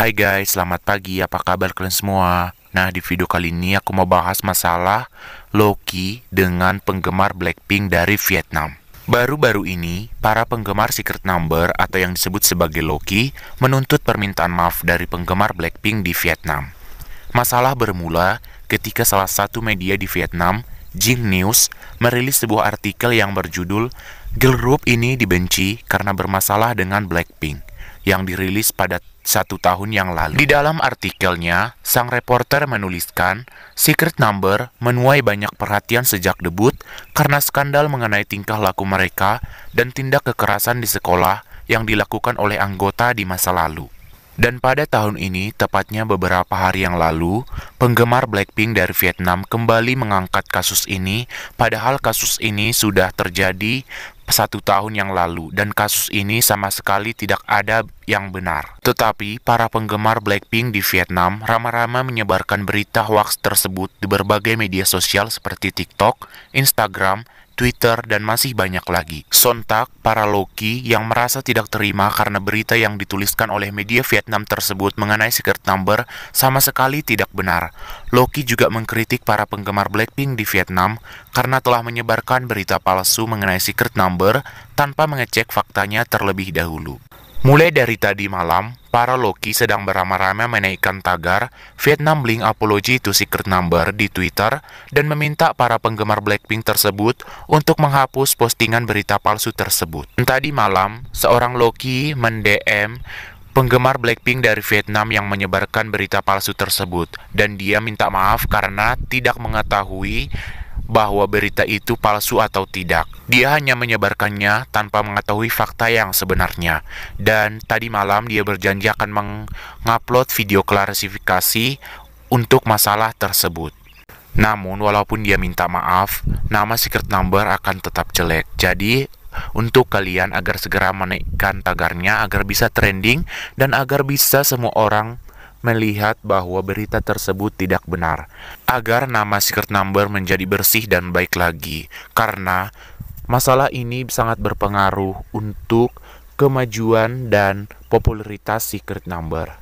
Hai guys, selamat pagi. Apa kabar kalian semua? Nah, di video kali ini aku mau bahas masalah Loki dengan penggemar Blackpink dari Vietnam. Baru-baru ini, para penggemar Secret Number atau yang disebut sebagai Loki menuntut permintaan maaf dari penggemar Blackpink di Vietnam. Masalah bermula ketika salah satu media di Vietnam, Jim News, merilis sebuah artikel yang berjudul Girl Group ini dibenci karena bermasalah dengan Blackpink yang dirilis pada satu tahun yang lalu. Di dalam artikelnya, sang reporter menuliskan, Secret Number menuai banyak perhatian sejak debut karena skandal mengenai tingkah laku mereka dan tindak kekerasan di sekolah yang dilakukan oleh anggota di masa lalu. Dan pada tahun ini, tepatnya beberapa hari yang lalu, Penggemar Blackpink dari Vietnam kembali mengangkat kasus ini, padahal kasus ini sudah terjadi satu tahun yang lalu dan kasus ini sama sekali tidak ada yang benar. Tetapi para penggemar Blackpink di Vietnam rama-rama menyebarkan berita hoax tersebut di berbagai media sosial seperti TikTok, Instagram, Twitter, dan masih banyak lagi. Sontak, para Loki yang merasa tidak terima karena berita yang dituliskan oleh media Vietnam tersebut mengenai secret number sama sekali tidak benar. Loki juga mengkritik para penggemar Blackpink di Vietnam karena telah menyebarkan berita palsu mengenai secret number tanpa mengecek faktanya terlebih dahulu. Mulai dari tadi malam, para Loki sedang beramai-ramai menaikkan tagar Vietnam Bling Apology to Secret Number di Twitter dan meminta para penggemar Blackpink tersebut untuk menghapus postingan berita palsu tersebut. Tadi malam, seorang Loki mendm penggemar Blackpink dari Vietnam yang menyebarkan berita palsu tersebut dan dia minta maaf karena tidak mengetahui bahwa berita itu palsu atau tidak. Dia hanya menyebarkannya tanpa mengetahui fakta yang sebenarnya. Dan tadi malam dia berjanji akan mengupload video klarifikasi untuk masalah tersebut. Namun walaupun dia minta maaf, nama secret number akan tetap jelek. Jadi untuk kalian agar segera menaikkan tagarnya agar bisa trending dan agar bisa semua orang melihat bahwa berita tersebut tidak benar, agar nama secret number menjadi bersih dan baik lagi, karena masalah ini sangat berpengaruh untuk kemajuan dan popularitas secret number.